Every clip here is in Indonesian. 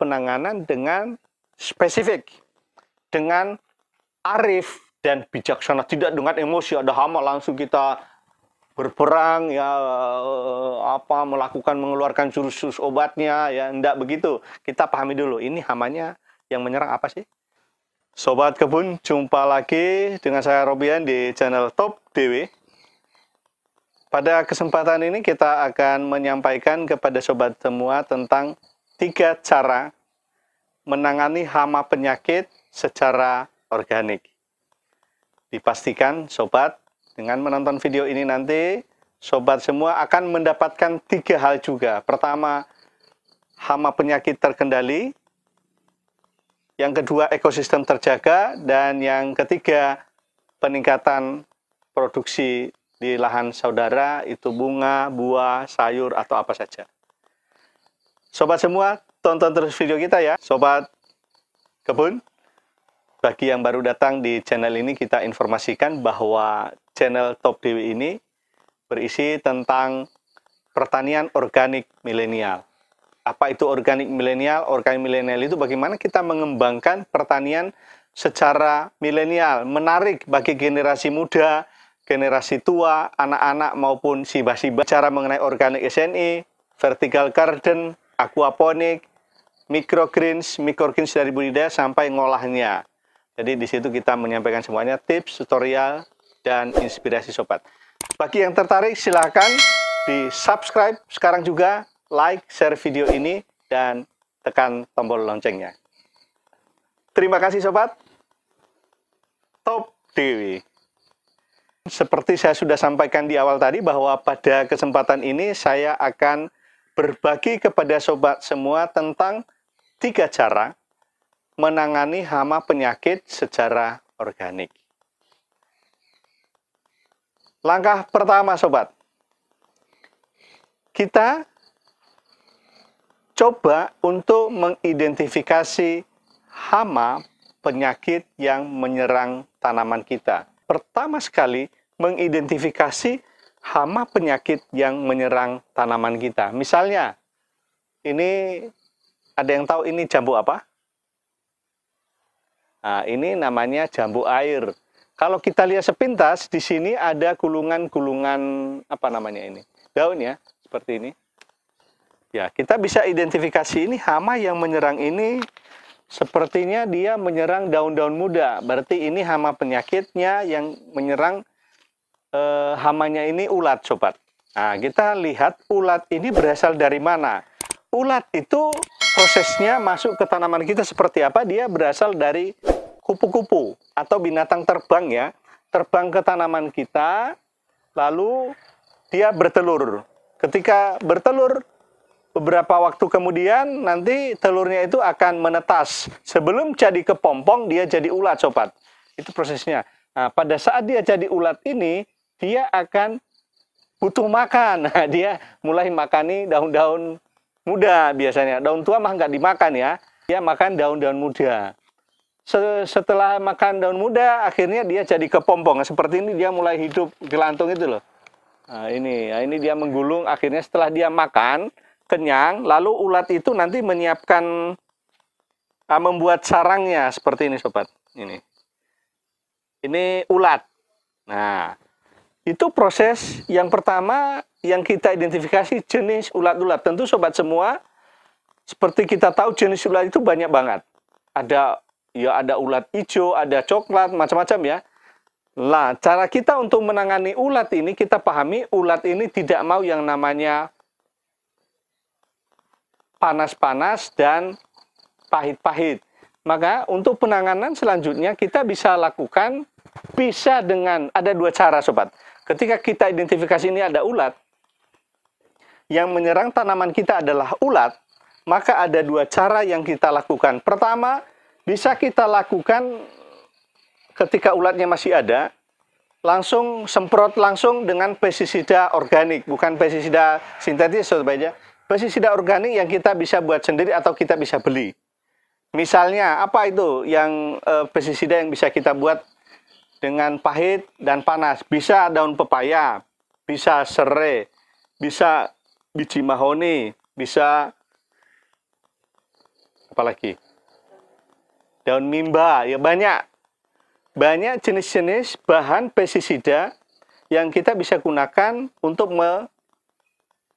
penanganan dengan spesifik, dengan arif dan bijaksana, tidak dengan emosi. Ada hama langsung kita berperang ya eh, apa melakukan mengeluarkan jurus-jurus obatnya ya enggak begitu. Kita pahami dulu ini hamanya yang menyerang apa sih? Sobat kebun, jumpa lagi dengan saya Robian di channel Top DW. Pada kesempatan ini kita akan menyampaikan kepada sobat semua tentang tiga cara menangani hama penyakit secara organik. Dipastikan sobat dengan menonton video ini nanti sobat semua akan mendapatkan tiga hal juga. Pertama, hama penyakit terkendali. Yang kedua, ekosistem terjaga dan yang ketiga, peningkatan produksi di lahan saudara itu bunga, buah, sayur atau apa saja. Sobat semua, tonton terus video kita ya. Sobat kebun, bagi yang baru datang di channel ini kita informasikan bahwa channel Top Dewi ini berisi tentang pertanian organik milenial. Apa itu organik milenial? Organik milenial itu bagaimana kita mengembangkan pertanian secara milenial, menarik bagi generasi muda, generasi tua, anak-anak maupun si basi Cara mengenai organik SNI, vertical garden, aquaponik, microgreens, microgreens dari budidaya sampai ngolahnya. Jadi di situ kita menyampaikan semuanya tips, tutorial, dan inspirasi sobat. Bagi yang tertarik silahkan di subscribe sekarang juga, like, share video ini, dan tekan tombol loncengnya. Terima kasih sobat. Top Dewi. Seperti saya sudah sampaikan di awal tadi bahwa pada kesempatan ini saya akan berbagi kepada sobat semua tentang tiga cara menangani hama penyakit secara organik. Langkah pertama sobat, kita coba untuk mengidentifikasi hama penyakit yang menyerang tanaman kita. Pertama sekali, mengidentifikasi hama penyakit yang menyerang tanaman kita. Misalnya, ini ada yang tahu ini jambu apa? Nah, ini namanya jambu air. Kalau kita lihat sepintas, di sini ada gulungan-gulungan apa namanya ini? Daun ya, seperti ini. Ya, kita bisa identifikasi ini hama yang menyerang ini sepertinya dia menyerang daun-daun muda. Berarti ini hama penyakitnya yang menyerang eh, hamanya ini ulat sobat. Nah, kita lihat ulat ini berasal dari mana. Ulat itu prosesnya masuk ke tanaman kita seperti apa? Dia berasal dari kupu-kupu atau binatang terbang ya. Terbang ke tanaman kita, lalu dia bertelur. Ketika bertelur, beberapa waktu kemudian nanti telurnya itu akan menetas. Sebelum jadi kepompong, dia jadi ulat, sobat. Itu prosesnya. Nah, pada saat dia jadi ulat ini, dia akan butuh makan. Nah, dia mulai makani daun-daun muda biasanya. Daun tua mah nggak dimakan ya. Dia makan daun-daun muda. Setelah makan daun muda, akhirnya dia jadi kepompong. Seperti ini dia mulai hidup gelantung itu loh. Nah, ini, nah, ini dia menggulung. Akhirnya setelah dia makan, kenyang, lalu ulat itu nanti menyiapkan, ah, membuat sarangnya seperti ini sobat. Ini, ini ulat. Nah, itu proses yang pertama yang kita identifikasi jenis ulat-ulat. Tentu sobat semua, seperti kita tahu jenis ulat itu banyak banget. Ada ya ada ulat hijau, ada coklat, macam-macam ya. lah cara kita untuk menangani ulat ini kita pahami ulat ini tidak mau yang namanya panas-panas dan pahit-pahit. Maka untuk penanganan selanjutnya kita bisa lakukan bisa dengan ada dua cara sobat. Ketika kita identifikasi ini ada ulat, yang menyerang tanaman kita adalah ulat, maka ada dua cara yang kita lakukan. Pertama, bisa kita lakukan ketika ulatnya masih ada, langsung semprot langsung dengan pestisida organik, bukan pestisida sintetis saja. Pestisida organik yang kita bisa buat sendiri atau kita bisa beli. Misalnya apa itu yang e, pestisida yang bisa kita buat dengan pahit dan panas. Bisa daun pepaya, bisa serai, bisa biji mahoni, bisa apa lagi? Daun mimba, ya banyak. Banyak jenis-jenis bahan pestisida yang kita bisa gunakan untuk me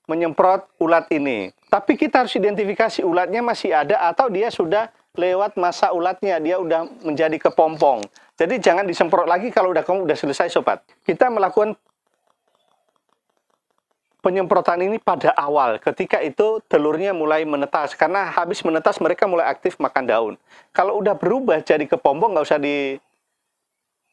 menyemprot ulat ini. Tapi kita harus identifikasi ulatnya masih ada atau dia sudah lewat masa ulatnya, dia sudah menjadi kepompong. Jadi jangan disemprot lagi kalau udah kamu udah selesai sobat. Kita melakukan penyemprotan ini pada awal ketika itu telurnya mulai menetas karena habis menetas mereka mulai aktif makan daun. Kalau udah berubah jadi kepompong nggak usah di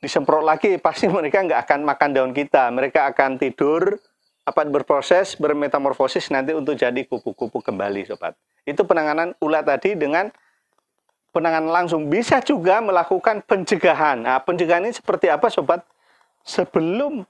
disemprot lagi pasti mereka nggak akan makan daun kita. Mereka akan tidur apa berproses bermetamorfosis nanti untuk jadi kupu-kupu kembali sobat. Itu penanganan ulat tadi dengan penanganan langsung bisa juga melakukan pencegahan. Nah, pencegahan ini seperti apa sobat? Sebelum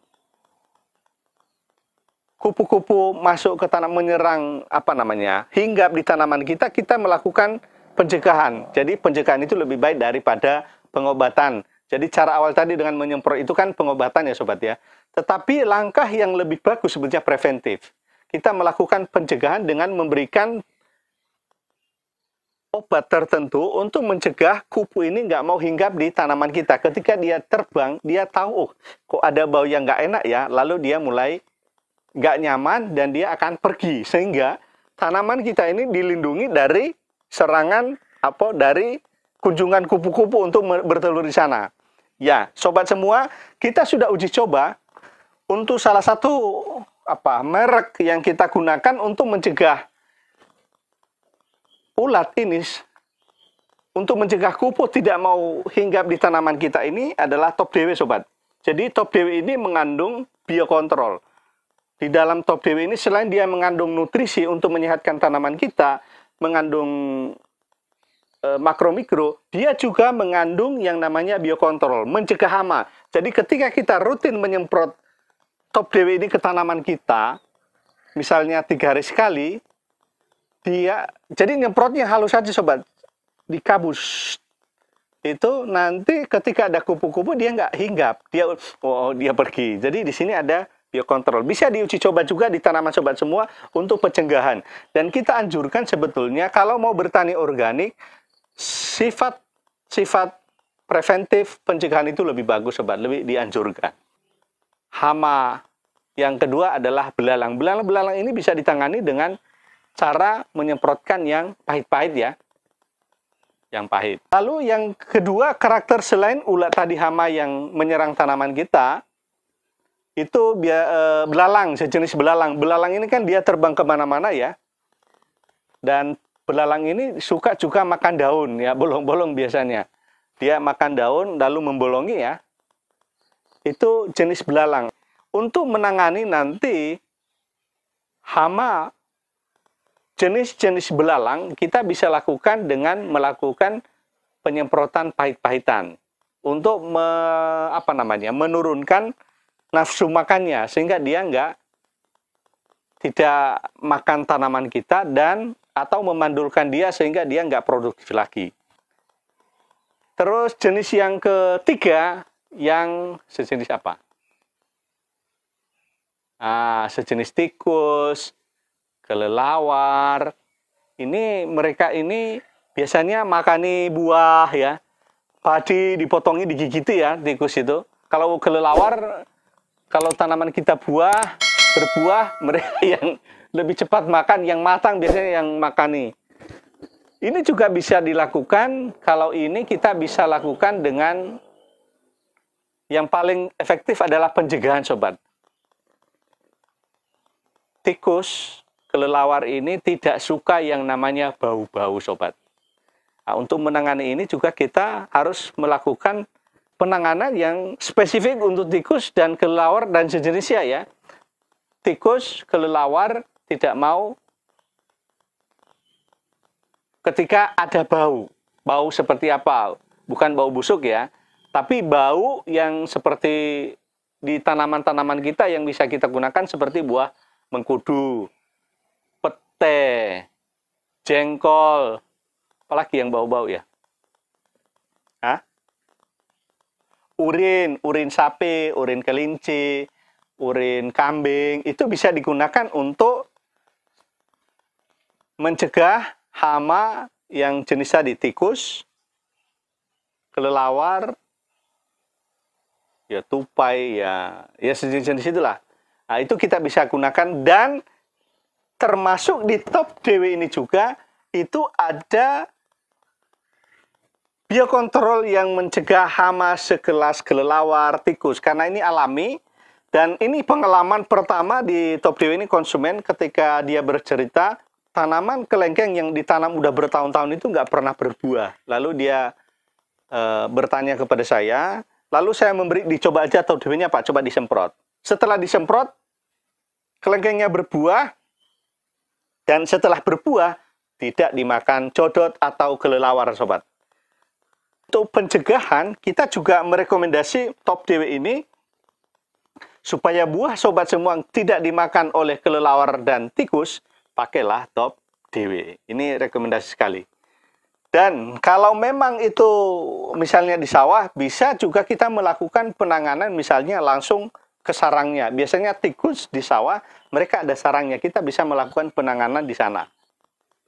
kupu-kupu masuk ke tanam menyerang apa namanya hinggap di tanaman kita kita melakukan pencegahan jadi pencegahan itu lebih baik daripada pengobatan jadi cara awal tadi dengan menyemprot itu kan pengobatan ya sobat ya tetapi langkah yang lebih bagus sebenarnya preventif kita melakukan pencegahan dengan memberikan obat tertentu untuk mencegah kupu ini nggak mau hinggap di tanaman kita. Ketika dia terbang, dia tahu, oh, kok ada bau yang nggak enak ya. Lalu dia mulai nggak nyaman dan dia akan pergi. Sehingga tanaman kita ini dilindungi dari serangan apa dari kunjungan kupu-kupu untuk bertelur di sana. Ya, sobat semua, kita sudah uji coba untuk salah satu apa merek yang kita gunakan untuk mencegah ulat ini untuk mencegah kupu tidak mau hinggap di tanaman kita ini adalah top dewe sobat. Jadi top dewe ini mengandung biokontrol. Di dalam top dewe ini selain dia mengandung nutrisi untuk menyehatkan tanaman kita, mengandung e, makro mikro, dia juga mengandung yang namanya biokontrol, mencegah hama. Jadi ketika kita rutin menyemprot top dewe ini ke tanaman kita, misalnya tiga hari sekali, dia jadi nyemprotnya halus aja sobat di kabus itu nanti ketika ada kupu-kupu dia nggak hinggap dia oh dia pergi jadi di sini ada biokontrol bisa diuji coba juga di tanaman sobat semua untuk pencegahan dan kita anjurkan sebetulnya kalau mau bertani organik sifat sifat preventif pencegahan itu lebih bagus sobat lebih dianjurkan hama yang kedua adalah belalang belalang belalang ini bisa ditangani dengan cara menyemprotkan yang pahit-pahit ya. Yang pahit. Lalu yang kedua, karakter selain ulat tadi hama yang menyerang tanaman kita, itu eh, belalang, sejenis belalang. Belalang ini kan dia terbang kemana-mana ya. Dan belalang ini suka juga makan daun ya, bolong-bolong biasanya. Dia makan daun lalu membolongi ya. Itu jenis belalang. Untuk menangani nanti hama jenis-jenis belalang kita bisa lakukan dengan melakukan penyemprotan pahit-pahitan untuk me, apa namanya menurunkan nafsu makannya sehingga dia nggak tidak makan tanaman kita dan atau memandulkan dia sehingga dia nggak produktif lagi. Terus jenis yang ketiga yang sejenis apa? Ah, sejenis tikus, kelelawar. Ini mereka ini biasanya makani buah ya. Padi dipotongi digigiti ya tikus itu. Kalau kelelawar kalau tanaman kita buah berbuah mereka yang lebih cepat makan yang matang biasanya yang makani. Ini juga bisa dilakukan kalau ini kita bisa lakukan dengan yang paling efektif adalah pencegahan sobat. Tikus kelelawar ini tidak suka yang namanya bau-bau sobat. Nah, untuk menangani ini juga kita harus melakukan penanganan yang spesifik untuk tikus dan kelelawar dan sejenisnya ya. Tikus, kelelawar tidak mau ketika ada bau. Bau seperti apa? Bukan bau busuk ya, tapi bau yang seperti di tanaman-tanaman kita yang bisa kita gunakan seperti buah mengkudu, sate, jengkol, apalagi yang bau-bau ya? Hah? Urin, urin sapi, urin kelinci, urin kambing, itu bisa digunakan untuk mencegah hama yang jenisnya di tikus, kelelawar, ya tupai, ya ya sejenis-jenis itulah. Nah, itu kita bisa gunakan dan termasuk di top DW ini juga itu ada biokontrol yang mencegah hama segelas gelelawar tikus karena ini alami dan ini pengalaman pertama di top DW ini konsumen ketika dia bercerita tanaman kelengkeng yang ditanam udah bertahun-tahun itu nggak pernah berbuah lalu dia e, bertanya kepada saya lalu saya memberi dicoba aja top DW-nya Pak coba disemprot setelah disemprot kelengkengnya berbuah dan setelah berbuah, tidak dimakan codot atau kelelawar, sobat. Untuk pencegahan, kita juga merekomendasi top dewe ini supaya buah sobat semua tidak dimakan oleh kelelawar dan tikus, pakailah top dewe. Ini rekomendasi sekali. Dan kalau memang itu misalnya di sawah, bisa juga kita melakukan penanganan misalnya langsung ke sarangnya. Biasanya tikus di sawah, mereka ada sarangnya. Kita bisa melakukan penanganan di sana.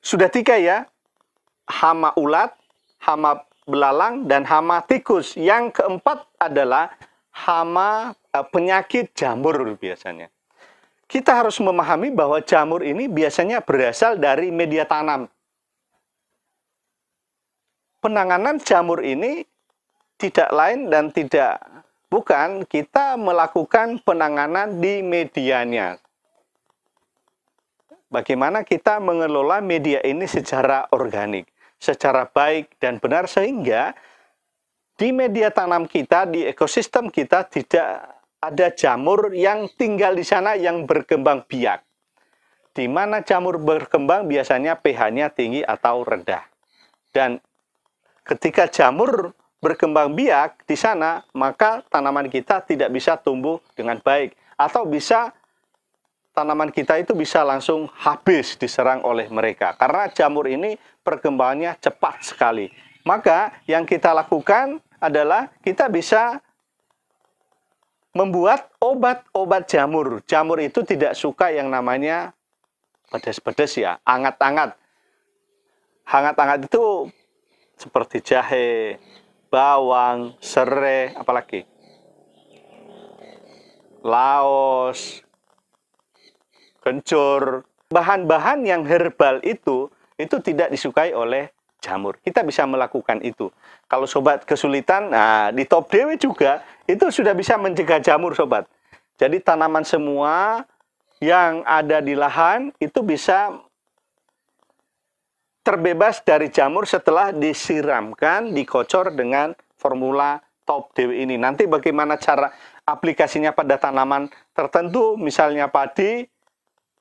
Sudah tiga ya, hama ulat, hama belalang, dan hama tikus. Yang keempat adalah hama e, penyakit jamur biasanya. Kita harus memahami bahwa jamur ini biasanya berasal dari media tanam. Penanganan jamur ini tidak lain dan tidak Bukan kita melakukan penanganan di medianya. Bagaimana kita mengelola media ini secara organik, secara baik dan benar sehingga di media tanam kita, di ekosistem kita tidak ada jamur yang tinggal di sana yang berkembang biak. Di mana jamur berkembang biasanya pH-nya tinggi atau rendah. Dan ketika jamur berkembang biak di sana, maka tanaman kita tidak bisa tumbuh dengan baik atau bisa tanaman kita itu bisa langsung habis diserang oleh mereka karena jamur ini perkembangannya cepat sekali. Maka yang kita lakukan adalah kita bisa membuat obat-obat jamur. Jamur itu tidak suka yang namanya pedes-pedes ya, angat-angat. Hangat-hangat itu seperti jahe, bawang, serai, apalagi laos, kencur. Bahan-bahan yang herbal itu, itu tidak disukai oleh jamur. Kita bisa melakukan itu. Kalau sobat kesulitan, nah, di top dewe juga, itu sudah bisa mencegah jamur sobat. Jadi tanaman semua yang ada di lahan itu bisa terbebas dari jamur setelah disiramkan, dikocor dengan formula top DW ini. Nanti bagaimana cara aplikasinya pada tanaman tertentu, misalnya padi,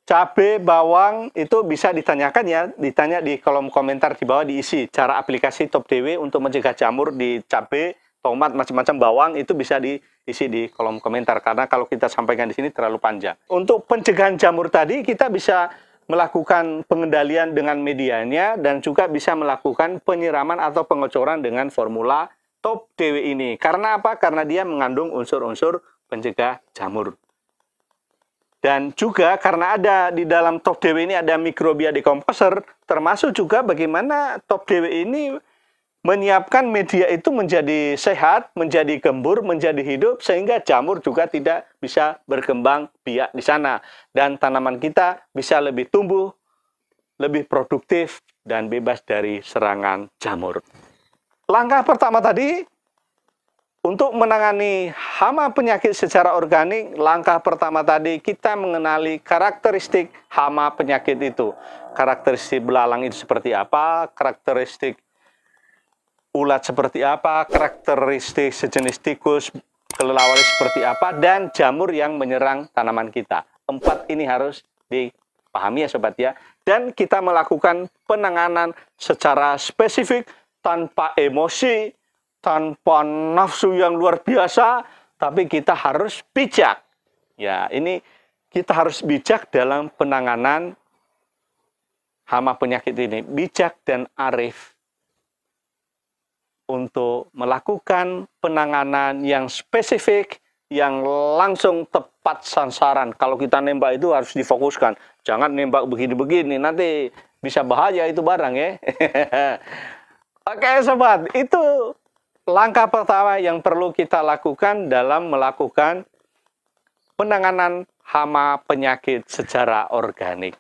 cabai, bawang, itu bisa ditanyakan ya, ditanya di kolom komentar di bawah diisi cara aplikasi top DW untuk mencegah jamur di cabai, tomat, macam-macam bawang itu bisa diisi di kolom komentar karena kalau kita sampaikan di sini terlalu panjang. Untuk pencegahan jamur tadi kita bisa melakukan pengendalian dengan medianya dan juga bisa melakukan penyiraman atau pengocoran dengan formula top DW ini. Karena apa? Karena dia mengandung unsur-unsur pencegah jamur. Dan juga karena ada di dalam top DW ini ada mikrobia dekomposer, termasuk juga bagaimana top DW ini menyiapkan media itu menjadi sehat, menjadi gembur, menjadi hidup sehingga jamur juga tidak bisa berkembang biak di sana dan tanaman kita bisa lebih tumbuh, lebih produktif dan bebas dari serangan jamur. Langkah pertama tadi untuk menangani hama penyakit secara organik, langkah pertama tadi kita mengenali karakteristik hama penyakit itu. Karakteristik belalang itu seperti apa, karakteristik ulat seperti apa, karakteristik sejenis tikus, kelelawar seperti apa, dan jamur yang menyerang tanaman kita. Empat ini harus dipahami ya sobat ya. Dan kita melakukan penanganan secara spesifik, tanpa emosi, tanpa nafsu yang luar biasa, tapi kita harus bijak. Ya, ini kita harus bijak dalam penanganan hama penyakit ini, bijak dan arif untuk melakukan penanganan yang spesifik, yang langsung tepat sasaran. Kalau kita nembak itu harus difokuskan. Jangan nembak begini-begini, nanti bisa bahaya itu barang ya. Oke sobat, itu langkah pertama yang perlu kita lakukan dalam melakukan penanganan hama penyakit secara organik.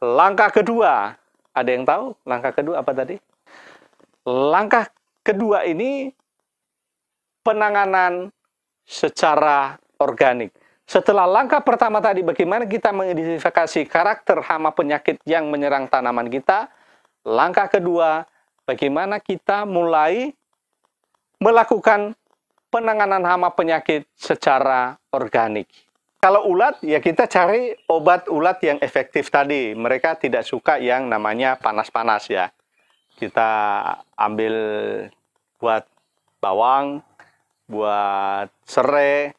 Langkah kedua, ada yang tahu langkah kedua apa tadi? langkah kedua ini penanganan secara organik. Setelah langkah pertama tadi bagaimana kita mengidentifikasi karakter hama penyakit yang menyerang tanaman kita, langkah kedua bagaimana kita mulai melakukan penanganan hama penyakit secara organik. Kalau ulat, ya kita cari obat ulat yang efektif tadi. Mereka tidak suka yang namanya panas-panas ya kita ambil buat bawang, buat serai,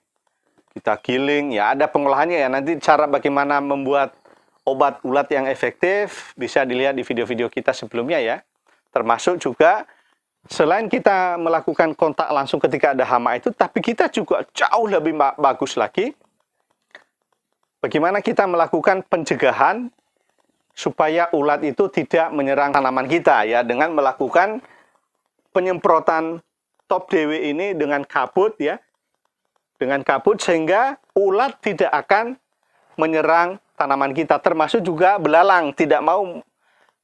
kita giling. Ya ada pengolahannya ya. Nanti cara bagaimana membuat obat ulat yang efektif bisa dilihat di video-video kita sebelumnya ya. Termasuk juga selain kita melakukan kontak langsung ketika ada hama itu, tapi kita juga jauh lebih bagus lagi. Bagaimana kita melakukan pencegahan supaya ulat itu tidak menyerang tanaman kita ya dengan melakukan penyemprotan top DW ini dengan kabut ya dengan kabut sehingga ulat tidak akan menyerang tanaman kita termasuk juga belalang tidak mau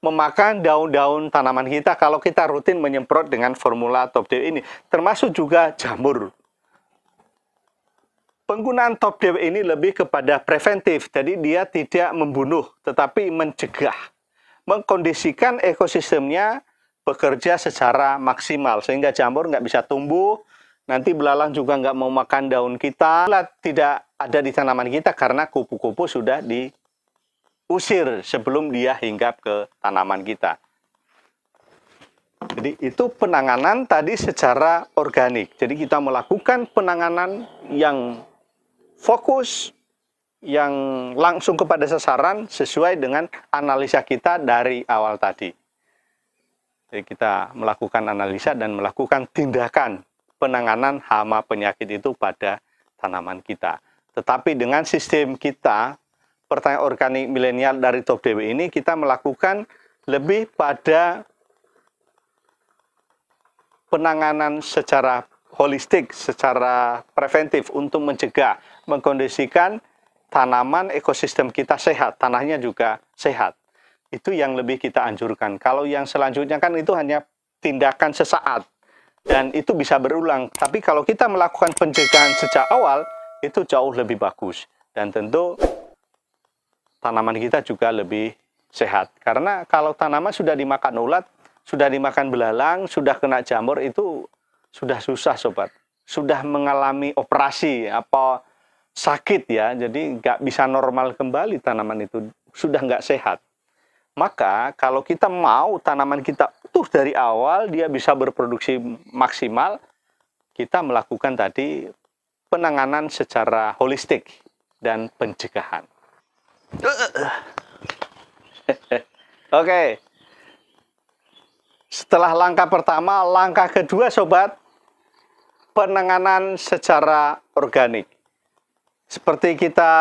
memakan daun-daun tanaman kita kalau kita rutin menyemprot dengan formula top DW ini termasuk juga jamur Penggunaan top dew ini lebih kepada preventif, jadi dia tidak membunuh, tetapi mencegah. Mengkondisikan ekosistemnya bekerja secara maksimal, sehingga jamur nggak bisa tumbuh, nanti belalang juga nggak mau makan daun kita, tidak ada di tanaman kita karena kupu-kupu sudah diusir sebelum dia hinggap ke tanaman kita. Jadi itu penanganan tadi secara organik. Jadi kita melakukan penanganan yang fokus yang langsung kepada sasaran sesuai dengan analisa kita dari awal tadi. Jadi kita melakukan analisa dan melakukan tindakan penanganan hama penyakit itu pada tanaman kita. Tetapi dengan sistem kita, pertanyaan organik milenial dari Top DW ini, kita melakukan lebih pada penanganan secara holistik, secara preventif untuk mencegah mengkondisikan tanaman ekosistem kita sehat, tanahnya juga sehat. Itu yang lebih kita anjurkan. Kalau yang selanjutnya kan itu hanya tindakan sesaat dan itu bisa berulang. Tapi kalau kita melakukan pencegahan sejak awal, itu jauh lebih bagus. Dan tentu tanaman kita juga lebih sehat. Karena kalau tanaman sudah dimakan ulat, sudah dimakan belalang, sudah kena jamur, itu sudah susah sobat. Sudah mengalami operasi, apa sakit ya, jadi nggak bisa normal kembali tanaman itu, sudah nggak sehat. Maka kalau kita mau tanaman kita utuh dari awal, dia bisa berproduksi maksimal, kita melakukan tadi penanganan secara holistik dan pencegahan. Oke, okay. setelah langkah pertama, langkah kedua sobat, penanganan secara organik. Seperti kita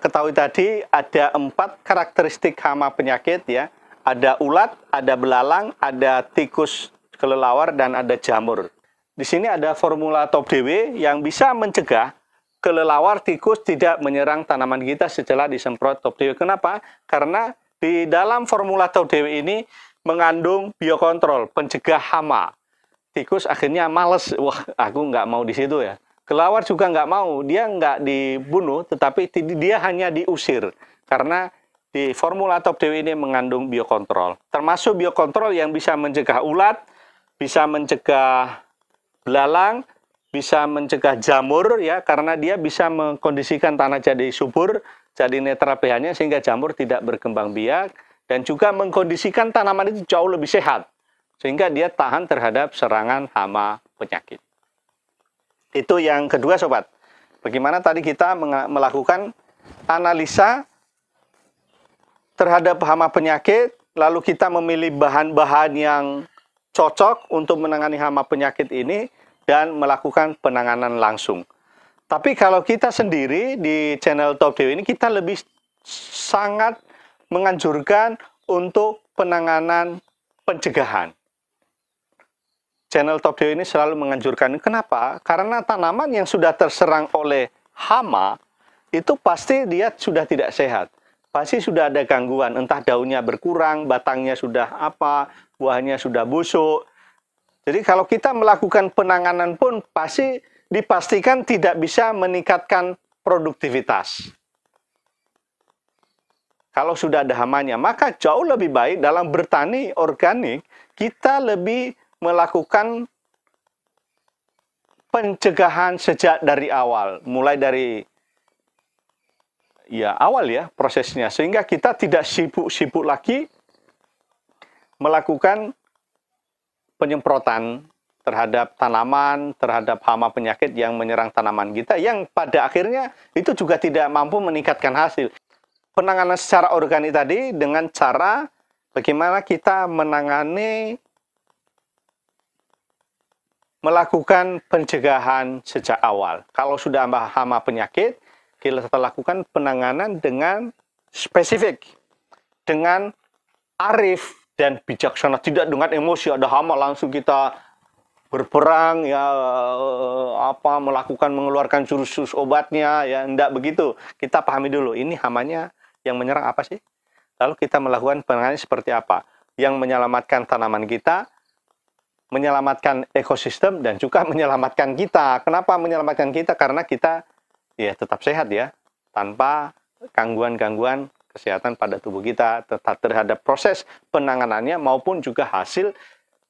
ketahui tadi, ada empat karakteristik hama penyakit ya. Ada ulat, ada belalang, ada tikus kelelawar, dan ada jamur. Di sini ada formula top DW yang bisa mencegah kelelawar tikus tidak menyerang tanaman kita setelah disemprot top DW. Kenapa? Karena di dalam formula top DW ini mengandung biokontrol, pencegah hama. Tikus akhirnya males, wah aku nggak mau di situ ya Kelawar juga nggak mau, dia nggak dibunuh, tetapi dia hanya diusir karena di formula top dewi ini mengandung biokontrol, termasuk biokontrol yang bisa mencegah ulat, bisa mencegah belalang, bisa mencegah jamur ya karena dia bisa mengkondisikan tanah jadi subur, jadi netral pH-nya sehingga jamur tidak berkembang biak dan juga mengkondisikan tanaman itu jauh lebih sehat sehingga dia tahan terhadap serangan hama penyakit. Itu yang kedua sobat. Bagaimana tadi kita melakukan analisa terhadap hama penyakit, lalu kita memilih bahan-bahan yang cocok untuk menangani hama penyakit ini dan melakukan penanganan langsung. Tapi kalau kita sendiri di channel Top Dew ini kita lebih sangat menganjurkan untuk penanganan pencegahan channel Top ini selalu menganjurkan. Kenapa? Karena tanaman yang sudah terserang oleh hama itu pasti dia sudah tidak sehat. Pasti sudah ada gangguan, entah daunnya berkurang, batangnya sudah apa, buahnya sudah busuk. Jadi kalau kita melakukan penanganan pun pasti dipastikan tidak bisa meningkatkan produktivitas. Kalau sudah ada hamanya, maka jauh lebih baik dalam bertani organik kita lebih melakukan pencegahan sejak dari awal, mulai dari ya awal ya prosesnya sehingga kita tidak sibuk-sibuk lagi melakukan penyemprotan terhadap tanaman, terhadap hama penyakit yang menyerang tanaman kita yang pada akhirnya itu juga tidak mampu meningkatkan hasil. Penanganan secara organik tadi dengan cara bagaimana kita menangani melakukan pencegahan sejak awal. Kalau sudah hama penyakit, kita lakukan penanganan dengan spesifik, dengan arif dan bijaksana, tidak dengan emosi. Ada hama langsung kita berperang ya eh, apa melakukan mengeluarkan jurus-jurus obatnya ya tidak begitu. Kita pahami dulu ini hamanya yang menyerang apa sih? Lalu kita melakukan penanganan seperti apa? Yang menyelamatkan tanaman kita, menyelamatkan ekosistem dan juga menyelamatkan kita. Kenapa menyelamatkan kita? Karena kita ya tetap sehat ya, tanpa gangguan-gangguan kesehatan pada tubuh kita tetap terhadap proses penanganannya maupun juga hasil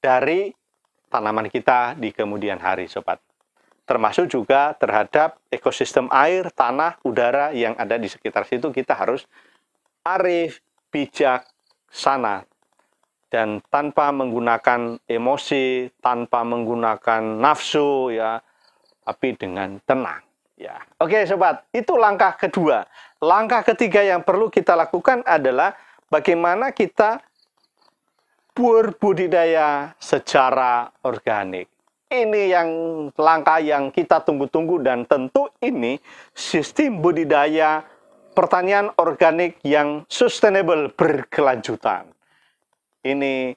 dari tanaman kita di kemudian hari, sobat. Termasuk juga terhadap ekosistem air, tanah, udara yang ada di sekitar situ kita harus arif, bijak, sana dan tanpa menggunakan emosi, tanpa menggunakan nafsu ya, tapi dengan tenang ya. Oke sobat, itu langkah kedua. Langkah ketiga yang perlu kita lakukan adalah bagaimana kita berbudidaya secara organik. Ini yang langkah yang kita tunggu-tunggu dan tentu ini sistem budidaya pertanian organik yang sustainable berkelanjutan ini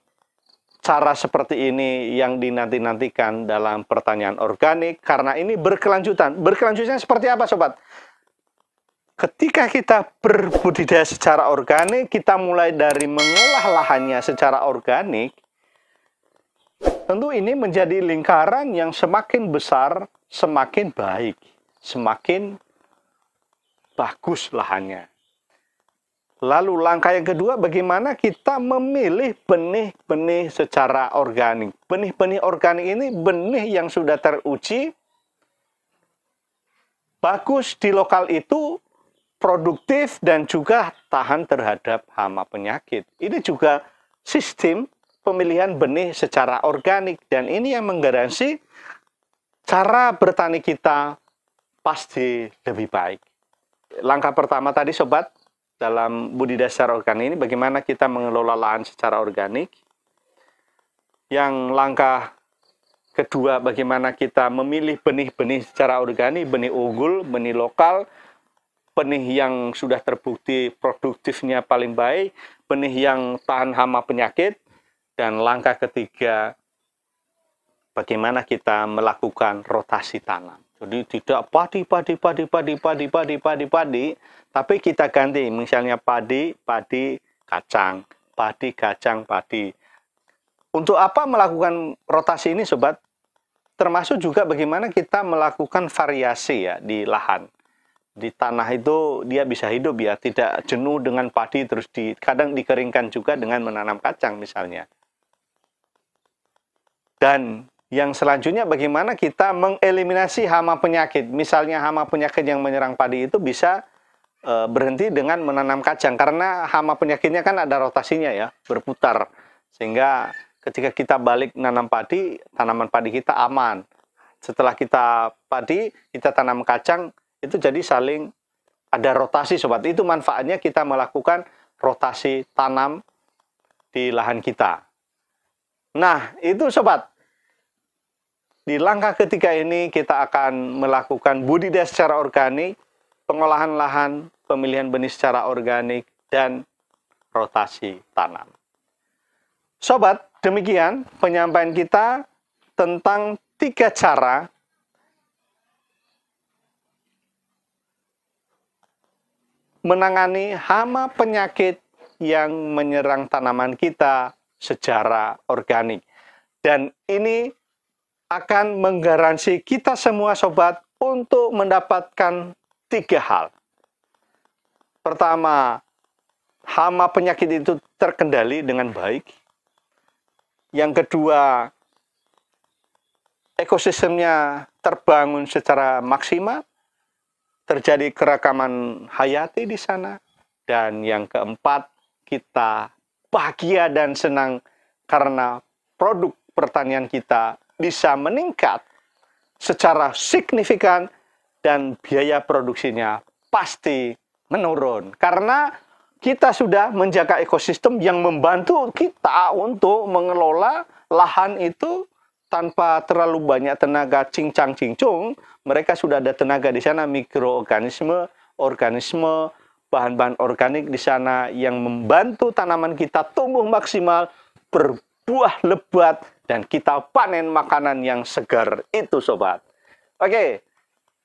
cara seperti ini yang dinanti-nantikan dalam pertanyaan organik karena ini berkelanjutan. Berkelanjutan seperti apa sobat? Ketika kita berbudidaya secara organik, kita mulai dari mengolah lahannya secara organik, tentu ini menjadi lingkaran yang semakin besar, semakin baik, semakin bagus lahannya. Lalu langkah yang kedua, bagaimana kita memilih benih-benih secara organik. Benih-benih organik ini benih yang sudah teruji, bagus di lokal itu, produktif, dan juga tahan terhadap hama penyakit. Ini juga sistem pemilihan benih secara organik. Dan ini yang menggaransi cara bertani kita pasti lebih baik. Langkah pertama tadi Sobat, dalam budidaya secara organik ini bagaimana kita mengelola lahan secara organik. Yang langkah kedua bagaimana kita memilih benih-benih secara organik, benih unggul, benih lokal, benih yang sudah terbukti produktifnya paling baik, benih yang tahan hama penyakit, dan langkah ketiga bagaimana kita melakukan rotasi tanam. Jadi tidak padi, padi, padi, padi, padi, padi, padi, padi. Tapi kita ganti, misalnya padi, padi, kacang, padi, kacang, padi. Untuk apa melakukan rotasi ini sobat? Termasuk juga bagaimana kita melakukan variasi ya di lahan. Di tanah itu dia bisa hidup ya, tidak jenuh dengan padi terus di, kadang dikeringkan juga dengan menanam kacang misalnya. Dan yang selanjutnya bagaimana kita mengeliminasi hama penyakit. Misalnya hama penyakit yang menyerang padi itu bisa e, berhenti dengan menanam kacang karena hama penyakitnya kan ada rotasinya ya, berputar. Sehingga ketika kita balik nanam padi, tanaman padi kita aman. Setelah kita padi, kita tanam kacang, itu jadi saling ada rotasi sobat. Itu manfaatnya kita melakukan rotasi tanam di lahan kita. Nah, itu sobat di langkah ketiga ini kita akan melakukan budidaya secara organik, pengolahan lahan, pemilihan benih secara organik, dan rotasi tanam. Sobat, demikian penyampaian kita tentang tiga cara menangani hama penyakit yang menyerang tanaman kita secara organik. Dan ini akan menggaransi kita semua sobat untuk mendapatkan tiga hal. Pertama, hama penyakit itu terkendali dengan baik. Yang kedua, ekosistemnya terbangun secara maksimal, terjadi kerakaman hayati di sana, dan yang keempat, kita bahagia dan senang karena produk pertanian kita bisa meningkat secara signifikan dan biaya produksinya pasti menurun karena kita sudah menjaga ekosistem yang membantu kita untuk mengelola lahan itu tanpa terlalu banyak tenaga cincang cincung mereka sudah ada tenaga di sana mikroorganisme organisme bahan-bahan organik di sana yang membantu tanaman kita tumbuh maksimal berbuah lebat dan kita panen makanan yang segar itu sobat. Oke,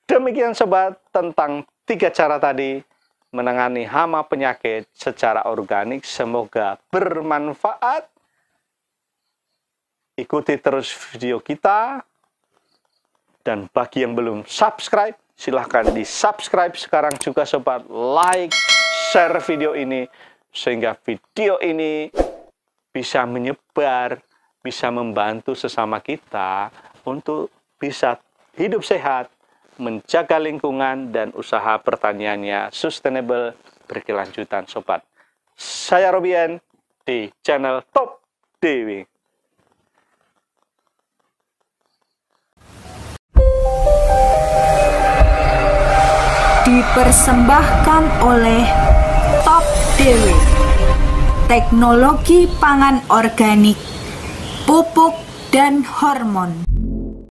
demikian sobat tentang tiga cara tadi menangani hama penyakit secara organik. Semoga bermanfaat. Ikuti terus video kita. Dan bagi yang belum subscribe, silahkan di-subscribe sekarang juga sobat. Like, share video ini. Sehingga video ini bisa menyebar bisa membantu sesama kita untuk bisa hidup sehat, menjaga lingkungan dan usaha pertaniannya sustainable berkelanjutan sobat. Saya Robian di channel Top Dewi. Dipersembahkan oleh Top Dewi. Teknologi pangan organik pupuk, dan hormon.